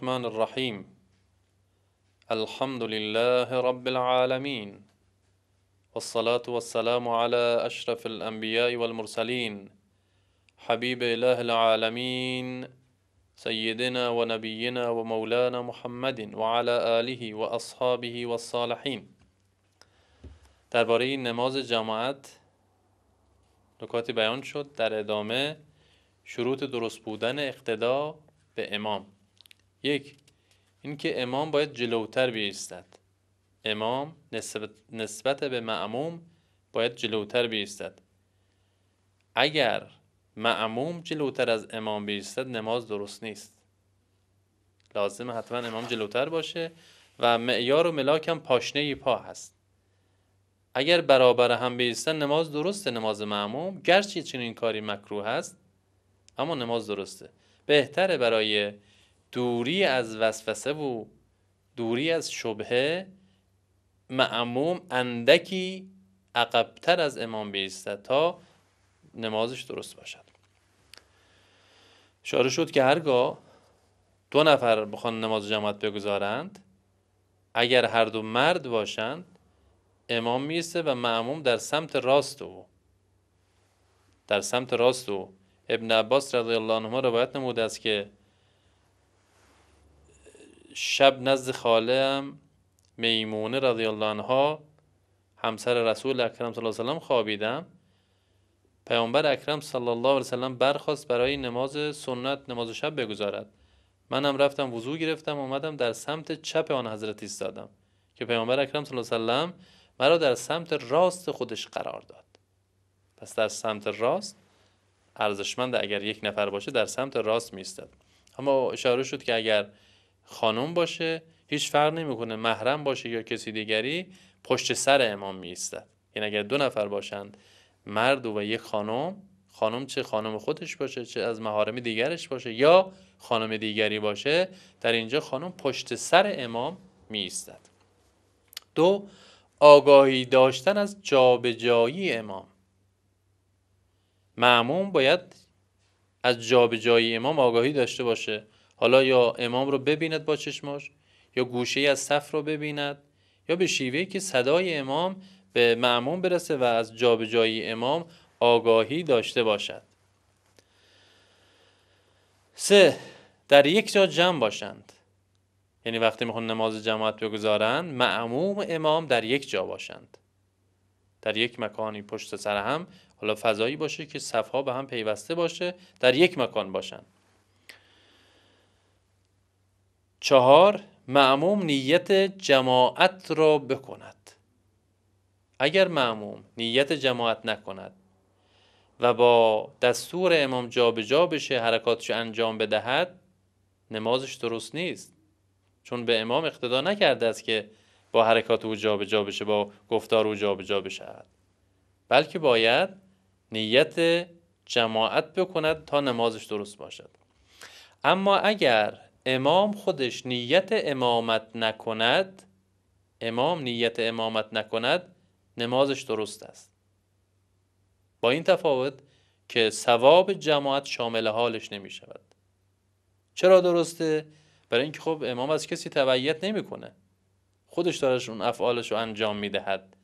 الرحمن الرحيم الحمد لله رب العالمين والصلاة والسلام على أشرف الأنبياء والمرسلين حبيب إله العالمين سيدنا ونبينا ومولانا محمد وعلى آله وأصحابه والصالحين درباره نماز جماعت نکاتی بیان شد در ادامه شروط درست بودن اقتدا به امام یک اینکه امام باید جلوتر بیستد امام نسبت, به معموم باید جلوتر بیستد اگر معموم جلوتر از امام بیستد نماز درست نیست لازم حتما امام جلوتر باشه و معیار و ملاک هم پاشنه پا هست اگر برابر هم بیستن نماز درسته نماز معموم گرچه چنین کاری مکروه هست اما نماز درسته بهتره برای دوری از وسوسه و دوری از شبهه معموم اندکی عقبتر از امام بیسته تا نمازش درست باشد اشاره شد که هرگاه دو نفر بخوان نماز جماعت بگذارند اگر هر دو مرد باشند امام میسته و معموم در سمت راست او در سمت راست او ابن عباس رضی الله عنهما روایت نموده است که شب نزد خاله میمونه رضی الله عنها همسر رسول اکرم صلی الله علیه وسلم خوابیدم پیامبر اکرم صلی الله علیه وسلم برخواست برای نماز سنت نماز شب بگذارد منم رفتم وضوع گرفتم اومدم در سمت چپ آن حضرت ایستادم که پیامبر اکرم صلی الله علیه وسلم مرا در سمت راست خودش قرار داد پس در سمت راست ارزشمند اگر یک نفر باشه در سمت راست میستد اما اشاره شد که اگر خانم باشه هیچ فرق نمیکنه محرم باشه یا کسی دیگری پشت سر امام می ایستد یعنی اگر دو نفر باشند مرد و یک خانم خانم چه خانم خودش باشه چه از محارم دیگرش باشه یا خانم دیگری باشه در اینجا خانم پشت سر امام می ایستد دو آگاهی داشتن از جابجایی امام معموم باید از جابجایی امام آگاهی داشته باشه حالا یا امام رو ببیند با چشماش یا گوشه از صف رو ببیند یا به شیوهی که صدای امام به معموم برسه و از جابجایی امام آگاهی داشته باشد سه در یک جا جمع باشند یعنی وقتی میخوان نماز جماعت بگذارند معموم امام در یک جا باشند در یک مکانی پشت سر هم حالا فضایی باشه که صفها به هم پیوسته باشه در یک مکان باشند چهار معموم نیت جماعت را بکند اگر معموم نیت جماعت نکند و با دستور امام به جا بشه حرکاتش انجام بدهد نمازش درست نیست چون به امام اقتدا نکرده است که با حرکات او جابجا جا بشه با گفتار او جابجا جا بشه بلکه باید نیت جماعت بکند تا نمازش درست باشد اما اگر امام خودش نیت امامت نکند امام نیت امامت نکند نمازش درست است با این تفاوت که ثواب جماعت شامل حالش نمی شود چرا درسته؟ برای اینکه خب امام از کسی تبعیت نمیکنه خودش دارش اون افعالش رو انجام میدهد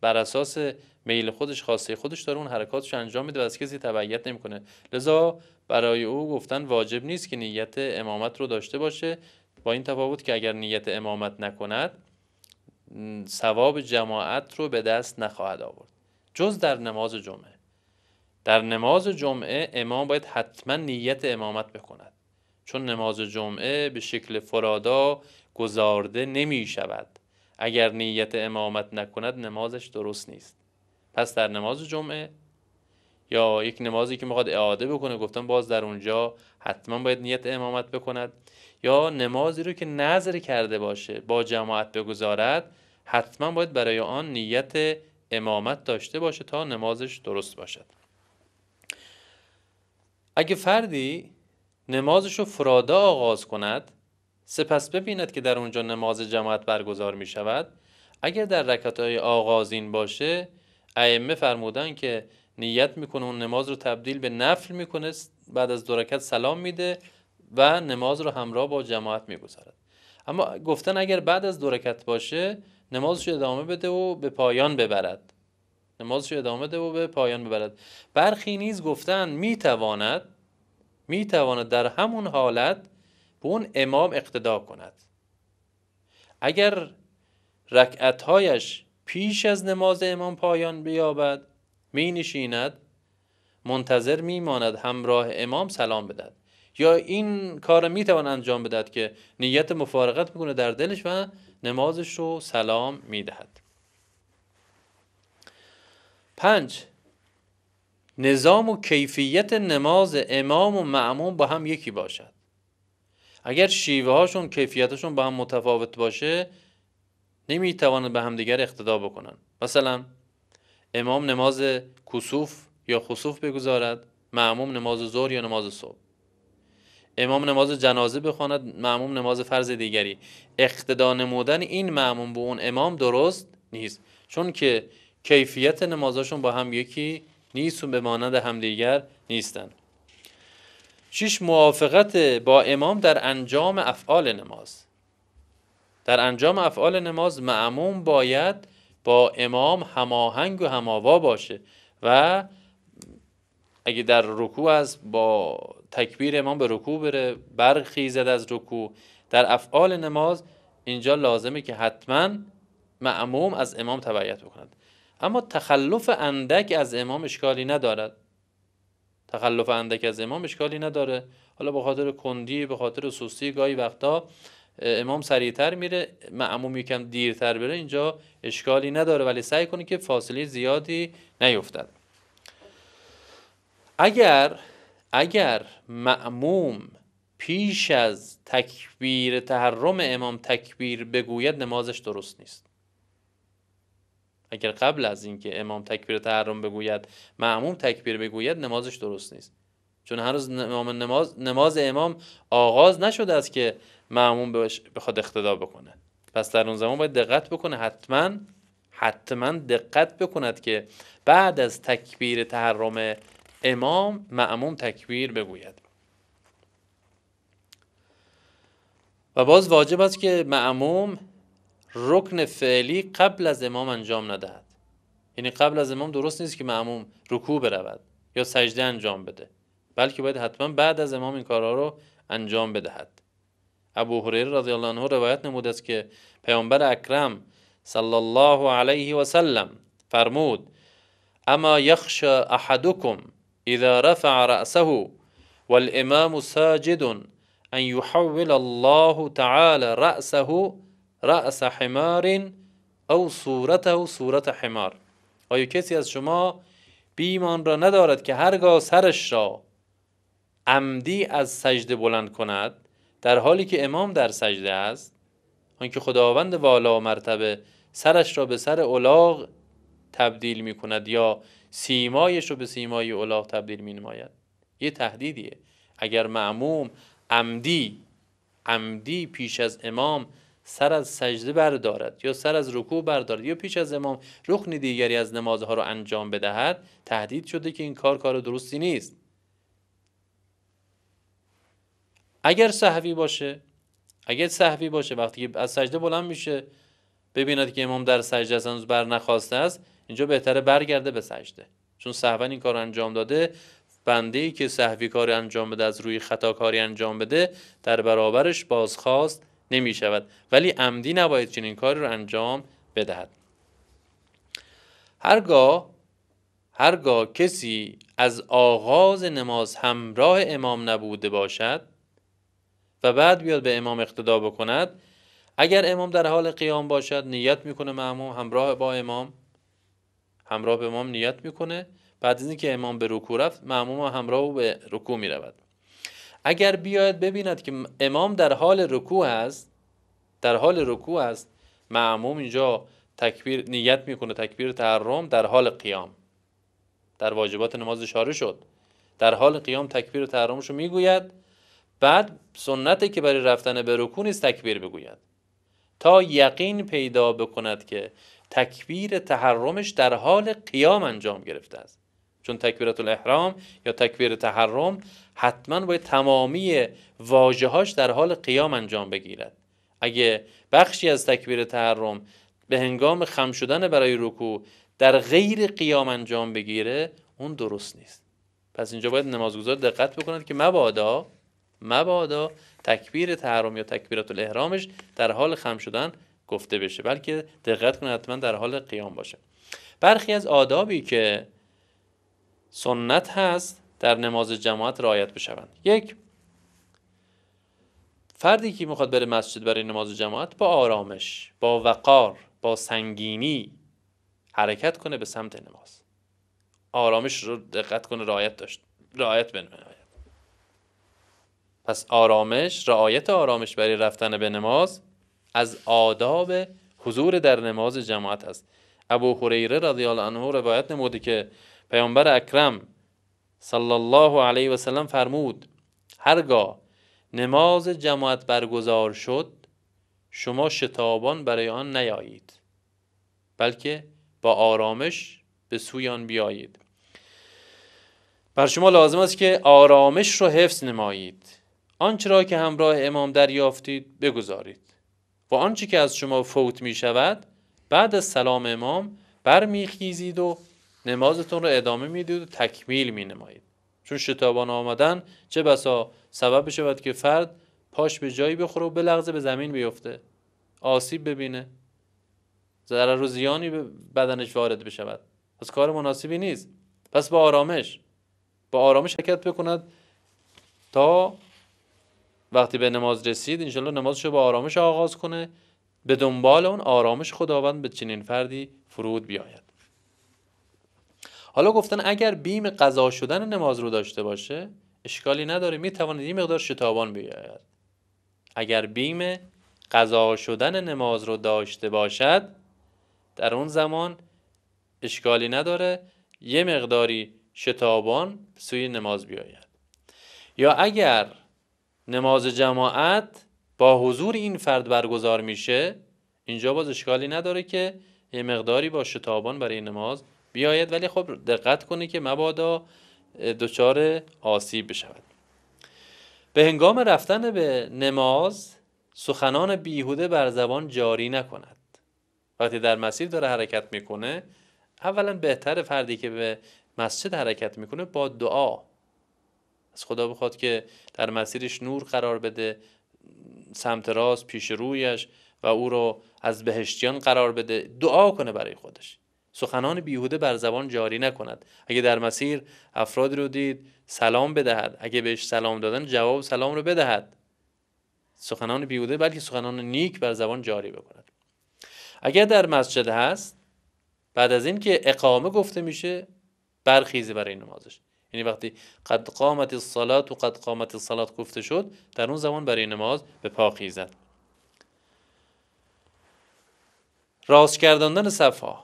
بر اساس میل خودش خواسته خودش داره اون حرکاتش انجام میده و از کسی تبعیت نمیکنه لذا برای او گفتن واجب نیست که نیت امامت رو داشته باشه با این تفاوت که اگر نیت امامت نکند ثواب جماعت رو به دست نخواهد آورد جز در نماز جمعه در نماز جمعه امام باید حتما نیت امامت بکند چون نماز جمعه به شکل فرادا گزارده نمی شود اگر نیت امامت نکند نمازش درست نیست پس در نماز جمعه یا یک نمازی که میخواد اعاده بکنه گفتم باز در اونجا حتما باید نیت امامت بکند یا نمازی رو که نظر کرده باشه با جماعت بگذارد حتما باید برای آن نیت امامت داشته باشه تا نمازش درست باشد اگه فردی نمازش رو فرادا آغاز کند سپس ببیند که در اونجا نماز جماعت برگزار می شود اگر در رکعتهای آغازین باشه ائمه فرمودن که نیت میکنه اون نماز رو تبدیل به نفل میکنه بعد از دو سلام میده و نماز رو همراه با جماعت میگذارد اما گفتن اگر بعد از دو باشه نمازش ادامه بده و به پایان ببرد نمازش ادامه بده و به پایان ببرد برخی نیز گفتن میتواند میتواند در همون حالت به اون امام اقتدا کند اگر رکعتهایش پیش از نماز امام پایان بیابد می نشیند منتظر می ماند همراه امام سلام بدهد یا این کار می توان انجام بدهد که نیت مفارقت میکنه در دلش و نمازش رو سلام می دهد پنج نظام و کیفیت نماز امام و معموم با هم یکی باشد اگر شیوه هاشون کیفیتشون با هم متفاوت باشه نمی توانند به همدیگر اقتدا بکنند مثلا امام نماز کسوف یا خصوف بگذارد معموم نماز ظهر یا نماز صبح امام نماز جنازه بخواند معموم نماز فرض دیگری اقتدا نمودن این معموم به اون امام درست نیست چون که کیفیت نمازشون با هم یکی نیست و به مانند همدیگر نیستند شش موافقت با امام در انجام افعال نماز در انجام افعال نماز معموم باید با امام هماهنگ و هماوا باشه و اگه در رکوع از با تکبیر امام به رکوع بره برخیزد از رکوع در افعال نماز اینجا لازمه که حتما معموم از امام تبعیت بکند اما تخلف اندک از امام اشکالی ندارد تخلف اندک از امام اشکالی نداره حالا به خاطر کندی به خاطر سستی گاهی وقتا امام سریعتر میره معموم یکم دیرتر بره اینجا اشکالی نداره ولی سعی کنی که فاصله زیادی نیفتد اگر اگر معموم پیش از تکبیر تحرم امام تکبیر بگوید نمازش درست نیست اگر قبل از اینکه امام تکبیر تحرم بگوید معموم تکبیر بگوید نمازش درست نیست چون هنوز نماز نماز امام آغاز نشده است که معموم بخواد اقتدا بکنه پس در اون زمان باید دقت بکنه حتما حتما دقت بکند که بعد از تکبیر تحرم امام معموم تکبیر بگوید و باز واجب است که معموم رکن فعلی قبل از امام انجام ندهد یعنی قبل از امام درست نیست که معموم رکوع برود یا سجده انجام بده بلکه باید حتما بعد از امام این کارها رو انجام بدهد ابو هریره رضی الله عنه روایت نمود است که پیامبر اکرم صلی الله علیه و سلم فرمود اما یخش احدکم اذا رفع رأسه والامام ساجد ان يحول الله تعالى رأسه رأس حمار او صورته صورت حمار آیا کسی از شما بیمان را ندارد که هرگاه سرش را عمدی از سجده بلند کند در حالی که امام در سجده است آنکه خداوند والا و مرتبه سرش را به سر اولاغ تبدیل می کند یا سیمایش را به سیمای اولاغ تبدیل می نماید یه تهدیدیه اگر معموم عمدی عمدی پیش از امام سر از سجده بردارد یا سر از رکوع بردارد یا پیش از امام رخنی دیگری از نمازها را انجام بدهد تهدید شده که این کار کار درستی نیست اگر صحوی باشه اگر صحوی باشه وقتی که از سجده بلند میشه ببیند که امام در سجده از هنوز بر نخواسته است اینجا بهتره برگرده به سجده چون صحوا این کار انجام داده بنده ای که صحوی کاری انجام بده از روی خطا کاری انجام بده در برابرش بازخواست نمی شود ولی عمدی نباید چنین کاری رو انجام بدهد هرگاه هرگاه کسی از آغاز نماز همراه امام نبوده باشد و بعد بیاد به امام اقتدا بکند اگر امام در حال قیام باشد نیت میکنه معموم همراه با امام همراه به امام نیت میکنه بعد از اینکه امام به رکوع رفت معموم همراه او به رکوع میرود اگر بیاید ببیند که امام در حال رکوع است در حال رکوع است معموم اینجا تکبیر نیت میکنه تکبیر تحرم در حال قیام در واجبات نماز اشاره شد در حال قیام تکبیر تحرمش رو میگوید بعد سنته که برای رفتن به رکوع نیز تکبیر بگوید تا یقین پیدا بکند که تکبیر تحرمش در حال قیام انجام گرفته است چون تکبیرت الاحرام یا تکبیر تحرم حتما باید تمامی هاش در حال قیام انجام بگیرد اگه بخشی از تکبیر تحرم به هنگام خم شدن برای رکوع در غیر قیام انجام بگیره اون درست نیست پس اینجا باید نمازگزار دقت بکند که مبادا مبادا تکبیر تحرم یا تکبیرات الاحرامش در حال خم شدن گفته بشه بلکه دقت کنه حتما در حال قیام باشه برخی از آدابی که سنت هست در نماز جماعت رعایت بشوند یک فردی که میخواد بره مسجد برای نماز جماعت با آرامش با وقار با سنگینی حرکت کنه به سمت نماز آرامش رو دقت کنه رعایت داشت رعایت بنمه پس آرامش رعایت آرامش برای رفتن به نماز از آداب حضور در نماز جماعت است ابو هریره رضی الله عنه روایت نموده که پیامبر اکرم صلی الله علیه و سلم فرمود هرگاه نماز جماعت برگزار شد شما شتابان برای آن نیایید بلکه با آرامش به سوی آن بیایید بر شما لازم است که آرامش رو حفظ نمایید آنچه را که همراه امام دریافتید بگذارید و آنچه که از شما فوت می شود بعد از سلام امام برمیخیزید و نمازتون رو ادامه میدید و تکمیل می چون شتابان آمدن چه بسا سبب شود که فرد پاش به جایی بخوره و بلغزه به زمین بیفته آسیب ببینه ضرر و زیانی به بدنش وارد بشود پس کار مناسبی نیست پس با آرامش با آرامش حرکت بکند تا وقتی به نماز رسید انشالله نمازش با آرامش آغاز کنه به دنبال اون آرامش خداوند به چنین فردی فرود بیاید حالا گفتن اگر بیم قضا شدن نماز رو داشته باشه اشکالی نداره میتواند این مقدار شتابان بیاید اگر بیم قضا شدن نماز رو داشته باشد در اون زمان اشکالی نداره یه مقداری شتابان سوی نماز بیاید یا اگر نماز جماعت با حضور این فرد برگزار میشه اینجا باز اشکالی نداره که یه مقداری با شتابان برای نماز بیاید ولی خب دقت کنه که مبادا دچار آسیب بشود به هنگام رفتن به نماز سخنان بیهوده بر زبان جاری نکند وقتی در مسیر داره حرکت میکنه اولا بهتر فردی که به مسجد حرکت میکنه با دعا از خدا بخواد که در مسیرش نور قرار بده سمت راست پیش رویش و او را از بهشتیان قرار بده دعا کنه برای خودش سخنان بیهوده بر زبان جاری نکند اگه در مسیر افرادی رو دید سلام بدهد اگه بهش سلام دادن جواب سلام رو بدهد سخنان بیهوده بلکه سخنان نیک بر زبان جاری بکند اگر در مسجد هست بعد از اینکه اقامه گفته میشه برخیزه برای نمازش یعنی وقتی قد قامت الصلات و قد قامت الصلات گفته شد در اون زمان برای نماز به پا خیزد راست کردندن صفا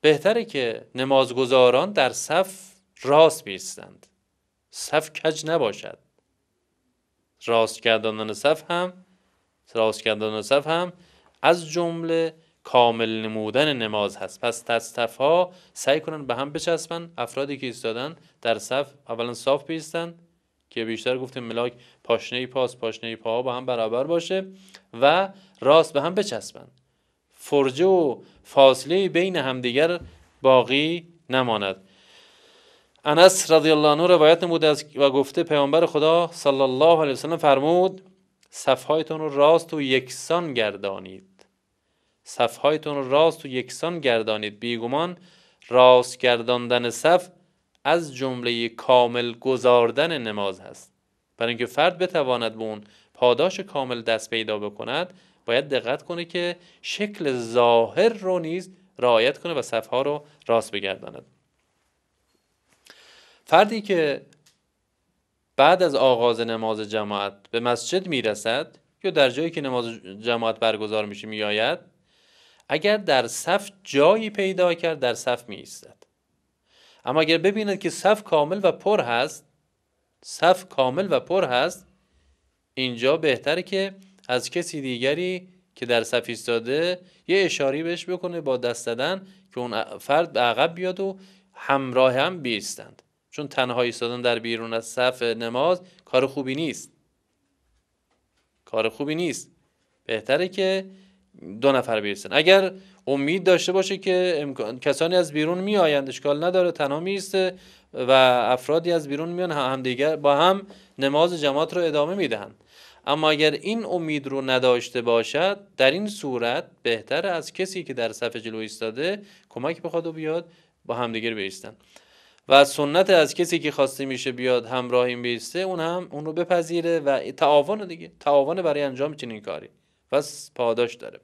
بهتره که نمازگزاران در صف راست بیستند صف کج نباشد راست کردندن صف هم راست کردندن صف هم از جمله کامل نمودن نماز هست پس تصطف ها سعی کنن به هم بچسبن افرادی که ایستادن در صف اولا صاف بیستن که بیشتر گفتیم ملاک پاشنه پاس پاشنه پاها با هم برابر باشه و راست به هم بچسبن فرجه و فاصله بین همدیگر باقی نماند انس رضی الله عنه روایت نموده و گفته پیامبر خدا صلی الله علیه وسلم فرمود صفهایتون رو راست و یکسان گردانید صفهایتون رو راست و یکسان گردانید بیگمان راست گرداندن صف از جمله کامل گذاردن نماز هست برای اینکه فرد بتواند به اون پاداش کامل دست پیدا بکند باید دقت کنه که شکل ظاهر رو نیز رعایت کنه و صفها رو راست بگرداند فردی که بعد از آغاز نماز جماعت به مسجد میرسد یا در جایی که نماز جماعت برگزار میشه میآید اگر در صف جایی پیدا کرد در صف می ایستد اما اگر ببیند که صف کامل و پر هست صف کامل و پر هست اینجا بهتره که از کسی دیگری که در صف ایستاده یه اشاری بهش بکنه با دست دادن که اون فرد به عقب بیاد و همراه هم بیستند چون تنها ایستادن در بیرون از صف نماز کار خوبی نیست کار خوبی نیست بهتره که دو نفر بیستن اگر امید داشته باشه که امکان... کسانی از بیرون آیند اشکال نداره تنها میسته و افرادی از بیرون میان دیگر با هم نماز جماعت رو ادامه میدهند اما اگر این امید رو نداشته باشد در این صورت بهتر از کسی که در صفحه جلو ایستاده کمک بخواد و بیاد با همدیگر بیستن و سنت از کسی که خواسته میشه بیاد همراه بیسته اون هم اون رو بپذیره و تعاون دیگه تعاون برای انجام چنین کاری پس پاداش داره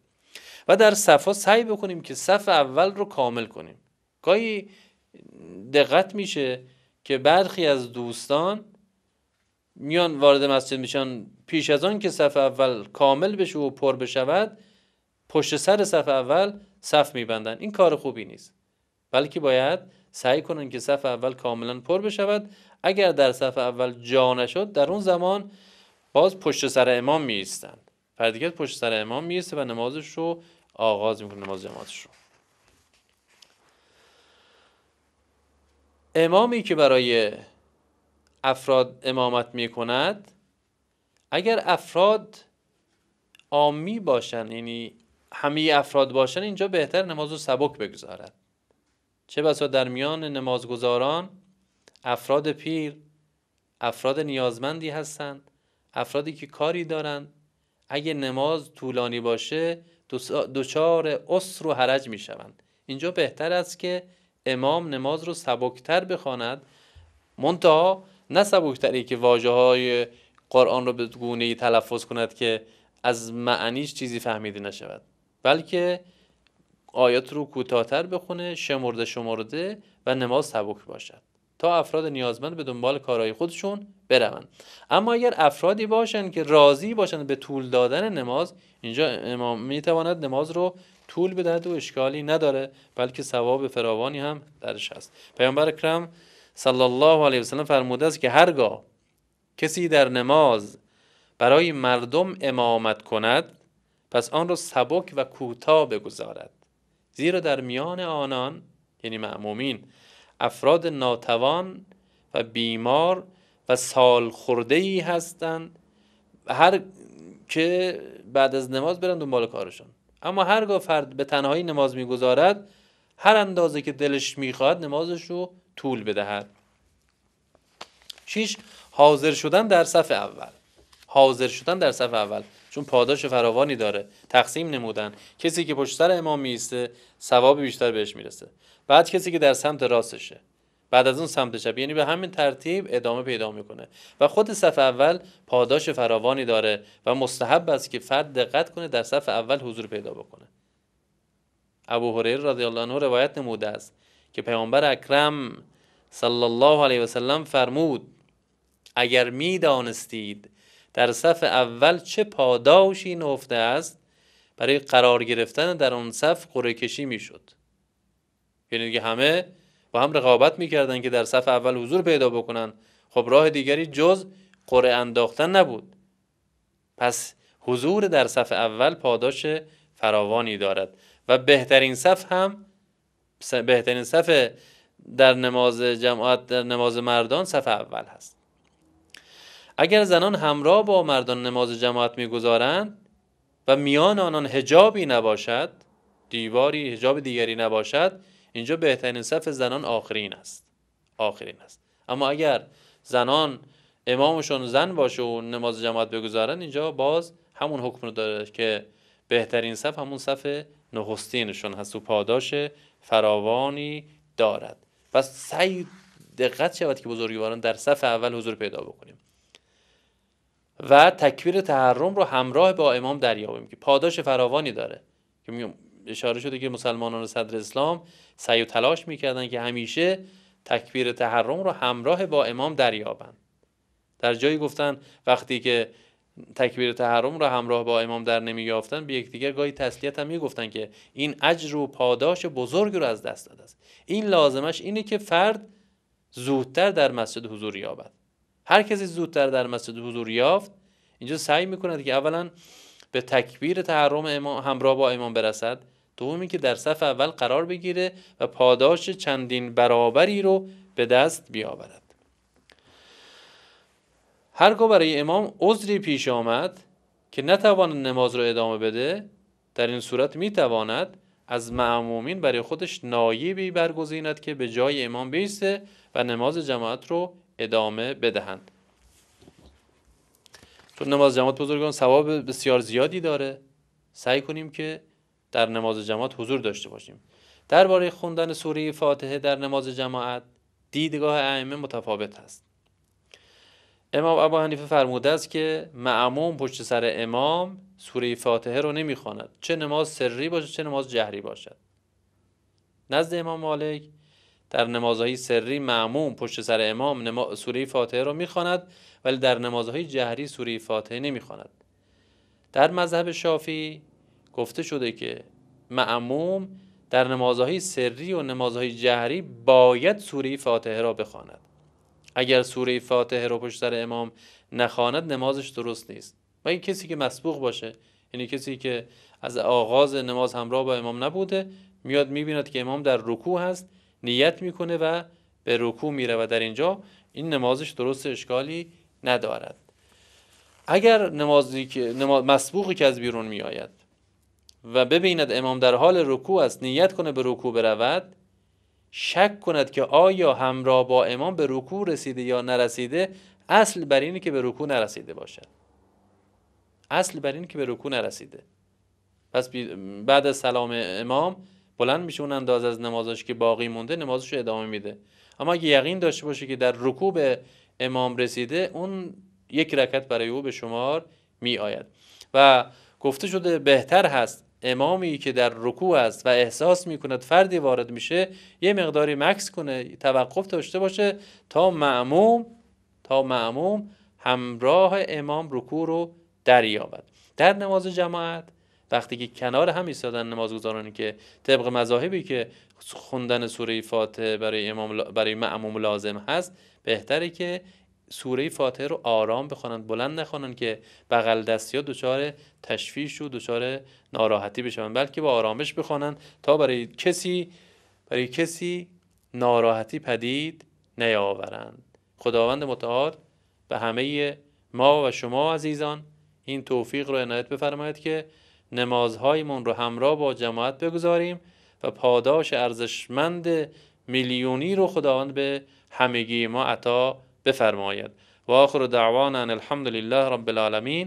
و در صفا سعی بکنیم که صف اول رو کامل کنیم گاهی دقت میشه که برخی از دوستان میان وارد مسجد میشن پیش از آن که صف اول کامل بشه و پر بشود پشت سر صف اول صف میبندن این کار خوبی نیست بلکه باید سعی کنن که صف اول کاملا پر بشود اگر در صف اول جا نشد در اون زمان باز پشت سر امام می پردیگر پشت سر امام میرسه و نمازش رو آغاز میکنه نماز جماعتش رو امامی که برای افراد امامت میکند اگر افراد آمی باشن یعنی همه افراد باشن اینجا بهتر نماز رو سبک بگذارد چه بسا در میان نمازگذاران افراد پیر افراد نیازمندی هستند افرادی که کاری دارند اگه نماز طولانی باشه دچار عسر و حرج می شوند اینجا بهتر است که امام نماز رو سبکتر بخواند منتها نه سبکتری که واجه های قرآن رو به گونه ای تلفظ کند که از معنیش چیزی فهمیده نشود بلکه آیات رو کوتاهتر بخونه شمرده شمرده و نماز سبک باشد تا افراد نیازمند به دنبال کارهای خودشون بروند اما اگر افرادی باشند که راضی باشند به طول دادن نماز اینجا امام میتواند نماز رو طول بدهد و اشکالی نداره بلکه ثواب فراوانی هم درش هست پیامبر اکرم صلی الله علیه وسلم فرموده است که هرگاه کسی در نماز برای مردم امامت کند پس آن را سبک و کوتاه بگذارد زیرا در میان آنان یعنی معمومین افراد ناتوان و بیمار و سال خورده ای هستند هر که بعد از نماز برن دنبال کارشون اما هرگاه فرد به تنهایی نماز میگذارد هر اندازه که دلش میخواهد نمازش رو طول بدهد شیش حاضر شدن در صف اول حاضر شدن در صف اول چون پاداش فراوانی داره تقسیم نمودن کسی که پشت سر امام میسته ثواب بیشتر بهش میرسه بعد کسی که در سمت راستشه بعد از اون سمت چپ یعنی به همین ترتیب ادامه پیدا میکنه و خود صف اول پاداش فراوانی داره و مستحب است که فرد دقت کنه در صف اول حضور پیدا بکنه ابو هریره رضی الله عنه روایت نموده است که پیامبر اکرم صلی الله علیه وسلم فرمود اگر میدانستید در صف اول چه پاداشی نهفته است برای قرار گرفتن در آن صف قره کشی میشد یعنی دیگه همه با هم رقابت میکردن که در صف اول حضور پیدا بکنن خب راه دیگری جز قرعه انداختن نبود پس حضور در صف اول پاداش فراوانی دارد و بهترین صف هم بهترین صف در نماز جماعت در نماز مردان صف اول هست اگر زنان همراه با مردان نماز جماعت میگذارند و میان آنان هجابی نباشد دیواری هجاب دیگری نباشد اینجا بهترین صف زنان آخرین است آخرین است اما اگر زنان امامشون زن باشه و نماز جماعت بگذارن اینجا باز همون حکم رو داره که بهترین صف همون صف نخستینشون هست و پاداش فراوانی دارد پس سعی دقت شود که بزرگواران در صف اول حضور پیدا بکنیم و تکبیر تحرم رو همراه با امام دریابیم که پاداش فراوانی داره که اشاره شده که مسلمانان صدر اسلام سعی و تلاش میکردن که همیشه تکبیر تحرم رو همراه با امام دریابند در جایی گفتن وقتی که تکبیر تحرم رو همراه با امام در نمییافتن به یکدیگر گاهی تسلیت هم میگفتن که این اجر و پاداش بزرگ رو از دست داده است این لازمش اینه که فرد زودتر در مسجد حضور یابد هر کسی زودتر در مسجد حضور یافت اینجا سعی میکند که اولا به تکبیر تحرم امام همراه با امام برسد دومی که در صف اول قرار بگیره و پاداش چندین برابری رو به دست بیاورد هرگاه برای امام عذری پیش آمد که نتواند نماز رو ادامه بده در این صورت میتواند از معمومین برای خودش نایبی برگزیند که به جای امام بیسته و نماز جماعت رو ادامه بدهند چون نماز جماعت بزرگان ثواب بسیار زیادی داره سعی کنیم که در نماز جماعت حضور داشته باشیم درباره خوندن سوره فاتحه در نماز جماعت دیدگاه ائمه متفاوت است امام ابو حنیفه فرموده است که معموم پشت سر امام سوره فاتحه رو نمیخواند چه نماز سری باشد چه نماز جهری باشد نزد امام مالک در نمازهای سری معموم پشت سر امام نما... سوره فاتحه رو میخواند ولی در نمازهای جهری سوره فاتحه نمیخواند در مذهب شافی گفته شده که معموم در نمازهای سری و نمازهای جهری باید سوره فاتحه را بخواند اگر سوره فاتحه را پشت سر امام نخواند نمازش درست نیست و این کسی که مسبوق باشه یعنی کسی که از آغاز نماز همراه با امام نبوده میاد میبیند که امام در رکوع هست نیت میکنه و به رکوع میره و در اینجا این نمازش درست اشکالی ندارد اگر نمازی که مسبوقی که از بیرون میآید و ببیند امام در حال رکوع است نیت کنه به رکوع برود شک کند که آیا همراه با امام به رکوع رسیده یا نرسیده اصل بر اینه که به رکوع نرسیده باشد اصل بر اینه که به رکوع نرسیده پس بعد از سلام امام بلند میشه اون انداز از نمازش که باقی مونده نمازش رو ادامه میده اما اگه یقین داشته باشه که در رکوع به امام رسیده اون یک رکت برای او به شمار می آید و گفته شده بهتر هست امامی که در رکوع است و احساس کند فردی وارد میشه یه مقداری مکس کنه توقف داشته باشه تا معموم تا معموم همراه امام رکوع رو دریابد در نماز جماعت وقتی که کنار هم ایستادن نمازگزارانی که طبق مذاهبی که خوندن سوره فاتحه برای امام برای معموم لازم هست بهتره که سوره فاتحه رو آرام بخوانند بلند نخوانند که بغل دستی ها دچار تشویش و دچار ناراحتی بشوند بلکه با آرامش بخوانند تا برای کسی برای کسی ناراحتی پدید نیاورند خداوند متعال به همه ما و شما عزیزان این توفیق رو عنایت بفرماید که نمازهایمون رو همراه با جماعت بگذاریم و پاداش ارزشمند میلیونی رو خداوند به همگی ما عطا بفرماید و آخر دعوانا ان الحمد لله رب العالمين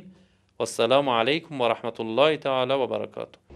والسلام عليكم ورحمة الله تعالى وبركاته